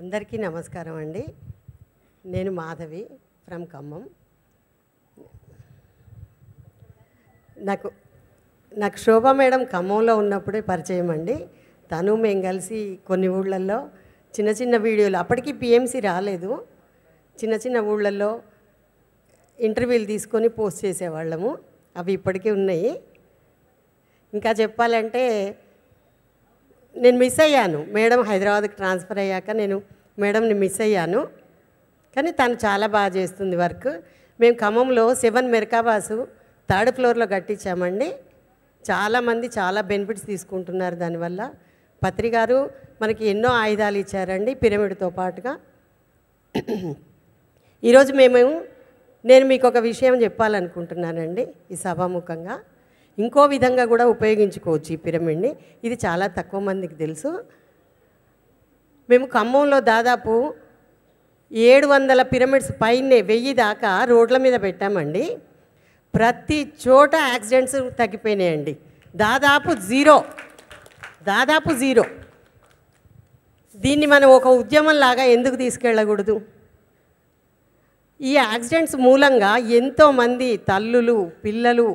అందరికీ నమస్కారం అండి నేను మాధవి ఫ్రమ్ ఖమ్మం నాకు నాకు శోభ మేడం ఖమ్మంలో ఉన్నప్పుడే పరిచయం అండి తను మేము కలిసి కొన్ని ఊళ్ళల్లో చిన్న చిన్న వీడియోలు అప్పటికి పిఎంసీ రాలేదు చిన్న చిన్న ఊళ్ళల్లో ఇంటర్వ్యూలు తీసుకొని పోస్ట్ చేసేవాళ్ళము అవి ఇప్పటికీ ఉన్నాయి ఇంకా చెప్పాలంటే నేను మిస్ అయ్యాను మేడం హైదరాబాద్కి ట్రాన్స్ఫర్ అయ్యాక నేను మేడంని మిస్ అయ్యాను కానీ తను చాలా బాగా చేస్తుంది వర్క్ మేము ఖమ్మంలో సెవెన్ మెరకాబాసు థర్డ్ ఫ్లోర్లో కట్టించామండి చాలామంది చాలా బెనిఫిట్స్ తీసుకుంటున్నారు దానివల్ల పత్రి గారు మనకి ఎన్నో ఆయుధాలు ఇచ్చారండి పిరమిడ్తో పాటుగా ఈరోజు మేము నేను మీకు ఒక విషయం చెప్పాలనుకుంటున్నానండి ఈ సభాముఖంగా ఇంకో విధంగా కూడా ఉపయోగించుకోవచ్చు ఈ పిరమిడ్ని ఇది చాలా తక్కువ మందికి తెలుసు మేము ఖమ్మంలో దాదాపు ఏడు వందల పిరమిడ్స్ పైనే వెయ్యి దాకా రోడ్ల మీద పెట్టామండి ప్రతి చోట యాక్సిడెంట్స్ తగ్గిపోయినాయండి దాదాపు జీరో దాదాపు జీరో దీన్ని మనం ఒక ఉద్యమంలాగా ఎందుకు తీసుకెళ్ళకూడదు ఈ యాక్సిడెంట్స్ మూలంగా ఎంతోమంది తల్లులు పిల్లలు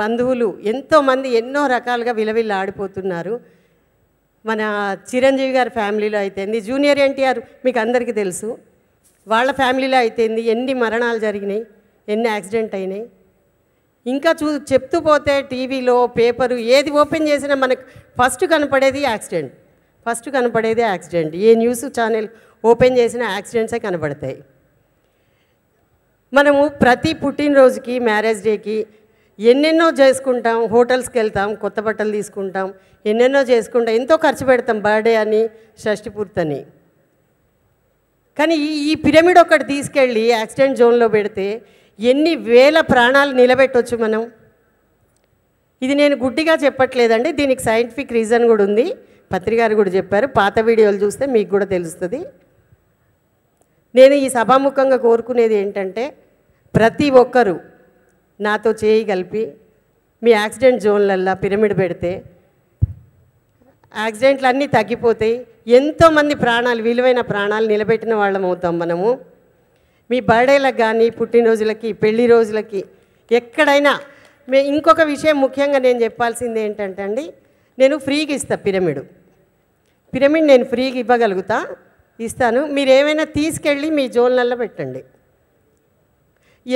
బంధువులు ఎంతోమంది ఎన్నో రకాలుగా విలవిల్ల ఆడిపోతున్నారు మన చిరంజీవి గారి ఫ్యామిలీలో అయితేంది జూనియర్ ఎన్టీఆర్ మీకు అందరికీ తెలుసు వాళ్ళ ఫ్యామిలీలో అయితేంది ఎన్ని మరణాలు జరిగినాయి ఎన్ని యాక్సిడెంట్ అయినాయి ఇంకా చూ చెప్తూ పోతే టీవీలో పేపరు ఏది ఓపెన్ చేసినా మనకు ఫస్ట్ కనపడేది యాక్సిడెంట్ ఫస్ట్ కనపడేది యాక్సిడెంట్ ఏ న్యూస్ ఛానల్ ఓపెన్ చేసిన యాక్సిడెంట్సే కనపడతాయి మనము ప్రతి పుట్టినరోజుకి మ్యారేజ్ డేకి ఎన్నెన్నో చేసుకుంటాం హోటల్స్కి వెళ్తాం కొత్త బట్టలు తీసుకుంటాం ఎన్నెన్నో చేసుకుంటాం ఎంతో ఖర్చు పెడతాం బర్త్డే అని షష్టి పూర్తని కానీ ఈ పిరమిడ్ ఒకటి తీసుకెళ్ళి యాక్సిడెంట్ జోన్లో పెడితే ఎన్ని వేల ప్రాణాలు నిలబెట్టవచ్చు మనం ఇది నేను గుడ్డిగా చెప్పట్లేదండి దీనికి సైంటిఫిక్ రీజన్ కూడా ఉంది పత్రికారు కూడా చెప్పారు పాత వీడియోలు చూస్తే మీకు కూడా తెలుస్తుంది నేను ఈ సభాముఖంగా కోరుకునేది ఏంటంటే ప్రతి ఒక్కరూ నాతో చేయి కలిపి మీ యాక్సిడెంట్ జోన్లల్లో పిరమిడ్ పెడితే యాక్సిడెంట్లు అన్నీ తగ్గిపోతాయి ఎంతోమంది ప్రాణాలు విలువైన ప్రాణాలు నిలబెట్టిన వాళ్ళం అవుతాం మనము మీ బర్త్డేలకు కానీ పుట్టినరోజులకి పెళ్లి రోజులకి ఎక్కడైనా మే ఇంకొక విషయం ముఖ్యంగా నేను చెప్పాల్సింది ఏంటంటే అండి నేను ఫ్రీగా ఇస్తాను పిరమిడ్ పిరమిడ్ నేను ఫ్రీగా ఇవ్వగలుగుతా ఇస్తాను మీరు ఏమైనా తీసుకెళ్ళి మీ జోన్లల్లో పెట్టండి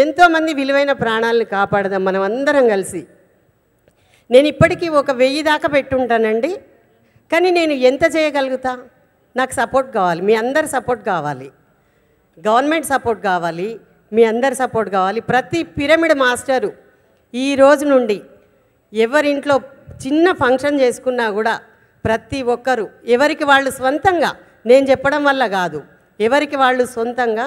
ఎంతోమంది విలువైన ప్రాణాలను కాపాడదాం మనం అందరం కలిసి నేను ఇప్పటికీ ఒక వెయ్యి దాకా పెట్టుంటానండి కానీ నేను ఎంత చేయగలుగుతా నాకు సపోర్ట్ కావాలి మీ అందరి సపోర్ట్ కావాలి గవర్నమెంట్ సపోర్ట్ కావాలి మీ అందరి సపోర్ట్ కావాలి ప్రతి పిరమిడ్ మాస్టరు ఈ రోజు నుండి ఎవరింట్లో చిన్న ఫంక్షన్ చేసుకున్నా కూడా ప్రతి ఒక్కరు ఎవరికి వాళ్ళు సొంతంగా నేను చెప్పడం వల్ల కాదు ఎవరికి వాళ్ళు సొంతంగా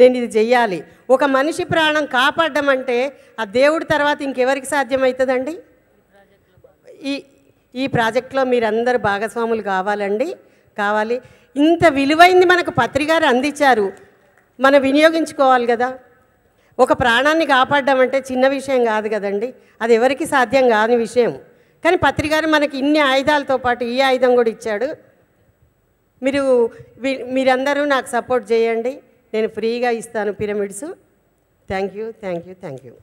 నేను ఇది చెయ్యాలి ఒక మనిషి ప్రాణం కాపాడడం అంటే ఆ దేవుడి తర్వాత ఇంకెవరికి సాధ్యమవుతుందండి ఈ ఈ ప్రాజెక్ట్లో మీరందరు భాగస్వాములు కావాలండి కావాలి ఇంత విలువైంది మనకు పత్రికారు అందించారు మనం వినియోగించుకోవాలి కదా ఒక ప్రాణాన్ని కాపాడడం అంటే చిన్న విషయం కాదు కదండి అది ఎవరికి సాధ్యం కాని విషయం కానీ పత్రికారు మనకి ఇన్ని ఆయుధాలతో పాటు ఈ ఆయుధం కూడా ఇచ్చాడు మీరు మీరందరూ నాకు సపోర్ట్ చేయండి నేను ఫ్రీగా ఇస్తాను pyramids thank you thank you thank you